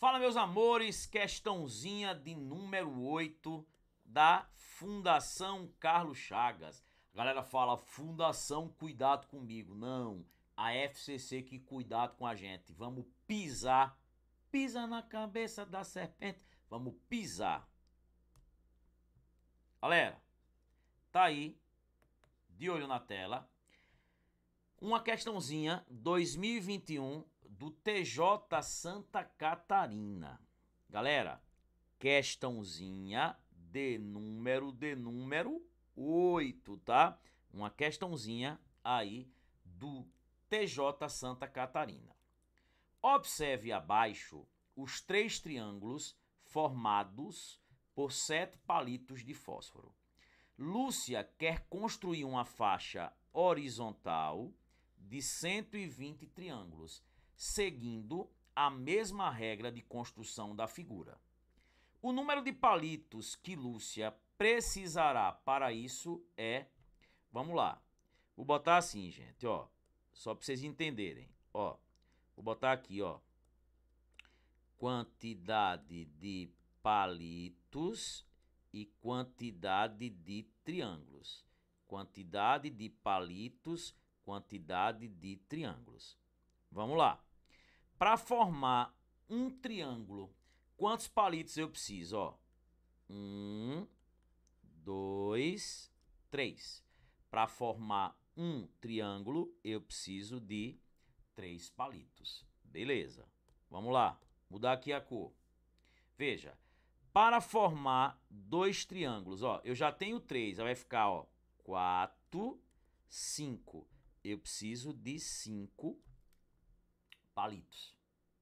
Fala, meus amores, questãozinha de número 8 da Fundação Carlos Chagas. A galera fala, Fundação, cuidado comigo. Não, a FCC que cuidado com a gente. Vamos pisar, pisa na cabeça da serpente, vamos pisar. Galera, tá aí, de olho na tela, uma questãozinha 2021 do TJ Santa Catarina. Galera, questãozinha de número de número 8, tá? Uma questãozinha aí do TJ Santa Catarina. Observe abaixo os três triângulos formados por sete palitos de fósforo. Lúcia quer construir uma faixa horizontal de 120 triângulos seguindo a mesma regra de construção da figura. O número de palitos que Lúcia precisará para isso é, vamos lá, vou botar assim, gente, ó, só para vocês entenderem, ó, vou botar aqui, ó, quantidade de palitos e quantidade de triângulos. Quantidade de palitos, quantidade de triângulos. Vamos lá. Para formar um triângulo, quantos palitos eu preciso? Ó, um, dois, três. Para formar um triângulo, eu preciso de três palitos. Beleza. Vamos lá. Mudar aqui a cor. Veja, para formar dois triângulos, ó, eu já tenho três, vai ficar, ó, quatro, cinco. Eu preciso de cinco palitos.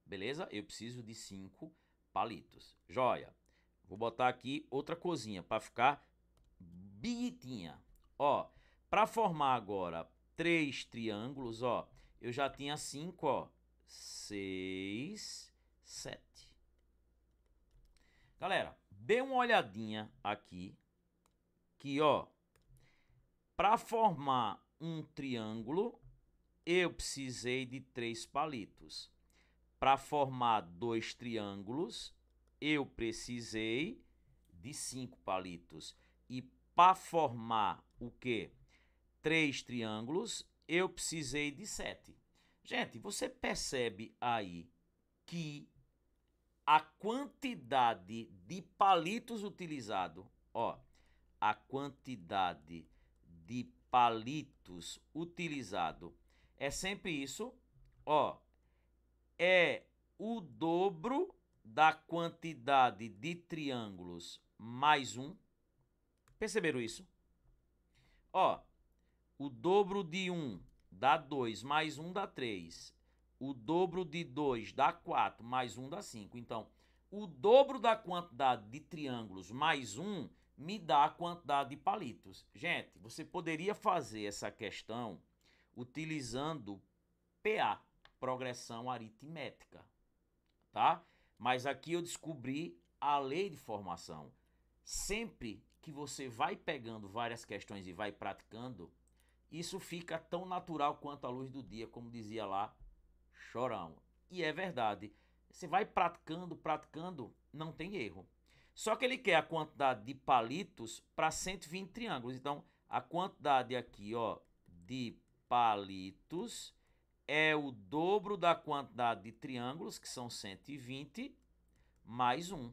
Beleza? Eu preciso de 5 palitos. Joia. Vou botar aqui outra cozinha para ficar bonitinha, Ó, para formar agora três triângulos, ó, eu já tinha 5, ó. 6, 7. Galera, dê uma olhadinha aqui que, ó, para formar um triângulo, eu precisei de três palitos. Para formar dois triângulos, eu precisei de cinco palitos. E para formar o quê? Três triângulos, eu precisei de sete. Gente, você percebe aí que a quantidade de palitos utilizado, ó, a quantidade de palitos utilizado é sempre isso. Ó, é o dobro da quantidade de triângulos mais um. Perceberam isso? Ó, o dobro de 1 um dá 2, mais 1 um dá 3. O dobro de 2 dá 4, mais 1 um dá 5. Então, o dobro da quantidade de triângulos mais 1 me dá a quantidade de palitos. Gente, você poderia fazer essa questão utilizando PA, progressão aritmética, tá? Mas aqui eu descobri a lei de formação. Sempre que você vai pegando várias questões e vai praticando, isso fica tão natural quanto a luz do dia, como dizia lá Chorão. E é verdade. Você vai praticando, praticando, não tem erro. Só que ele quer a quantidade de palitos para 120 triângulos. Então, a quantidade aqui, ó, de palitos é o dobro da quantidade de triângulos, que são 120, mais 1.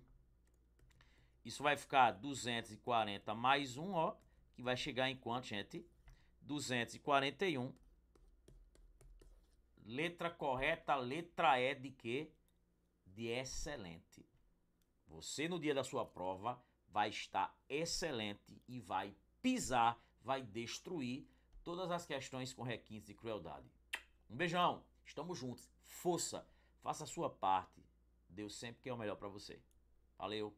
Isso vai ficar 240 mais 1, ó, que vai chegar em quanto, gente? 241. Letra correta, letra E de quê? De excelente. Você, no dia da sua prova, vai estar excelente e vai pisar, vai destruir todas as questões com requintes de crueldade. Um beijão, estamos juntos. Força, faça a sua parte. Deus sempre quer o melhor para você. Valeu.